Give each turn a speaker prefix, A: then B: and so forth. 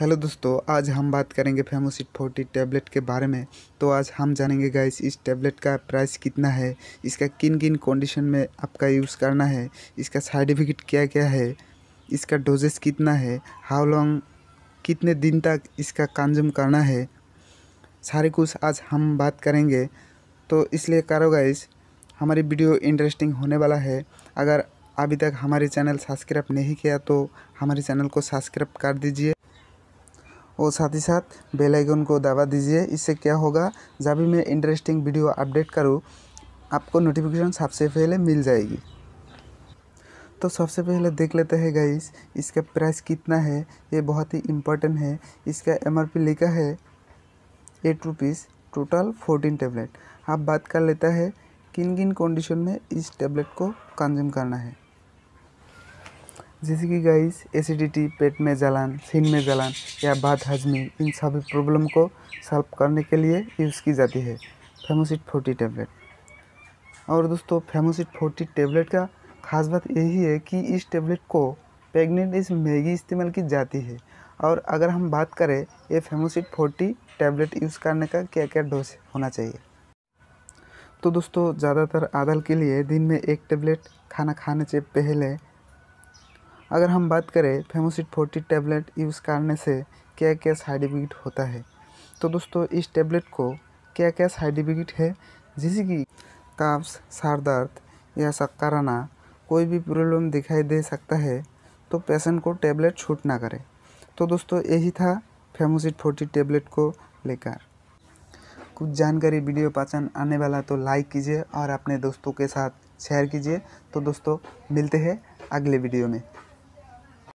A: hello दोस्तों आज हम बात करेंगे फेमोसिट फोर्टी टैबलेट के बारे में तो आज हम जानेंगे गाइस इस टैबलेट का प्राइस कितना है इसका किन किन कंडीशन में आपका यूज़ करना है इसका साइड इफेक्ट क्या क्या है इसका डोजेस कितना है हाउ लॉन्ग कितने दिन तक इसका कंज्यूम करना है सारे कुछ आज हम बात करेंगे तो इसलिए करो गाइस हमारी वीडियो इंटरेस्टिंग होने वाला है अगर अभी तक हमारे चैनल सब्सक्राइब नहीं किया तो हमारे चैनल को सब्सक्राइब कर दीजिए और साथ ही साथ बेल आइकन को दबा दीजिए इससे क्या होगा जब भी मैं इंटरेस्टिंग वीडियो अपडेट करूँ आपको नोटिफिकेशन सबसे पहले मिल जाएगी तो सबसे पहले देख लेते हैं गाइस इसका प्राइस कितना है ये बहुत ही इम्पोर्टेंट है इसका एम लिखा है eight rupees total fourteen tablet आप बात कर लेता है किन किन कंडीशन में इस टेबलेट को कंज्यूम करना है जैसे कि गाइस एसिडिटी पेट में जलान सीन में जलान या बात हजमी इन सभी प्रॉब्लम को सॉल्व करने के लिए यूज़ की जाती है फेमोसिट फोर्टी टेबलेट और दोस्तों फेमोसिट फोर्टी टेबलेट का खास बात यही है कि इस टेबलेट को प्रेगनेंट इस मैगी इस्तेमाल की जाती है और अगर हम बात करें ये फेमोसिट फोर्टी टैबलेट यूज़ करने का क्या क्या डोज होना चाहिए तो दोस्तों ज़्यादातर आदल के लिए दिन में एक टेबलेट खाना खाने से पहले अगर हम बात करें फेमोसिट फोर्टी टैबलेट यूज़ करने से क्या क्या साइड इफेक्ट होता है तो दोस्तों इस टैबलेट को क्या क्या साइड इफेक्ट है जैसे कि काफ्स सर दर्द या सक्काराना कोई भी प्रॉब्लम दिखाई दे सकता है तो पेशेंट को टैबलेट छूट ना करे तो दोस्तों यही था फेमोसिट फोर्टी टैबलेट को लेकर कुछ जानकारी वीडियो पसंद आने वाला तो लाइक कीजिए और अपने दोस्तों के साथ शेयर कीजिए तो दोस्तों मिलते हैं अगले वीडियो में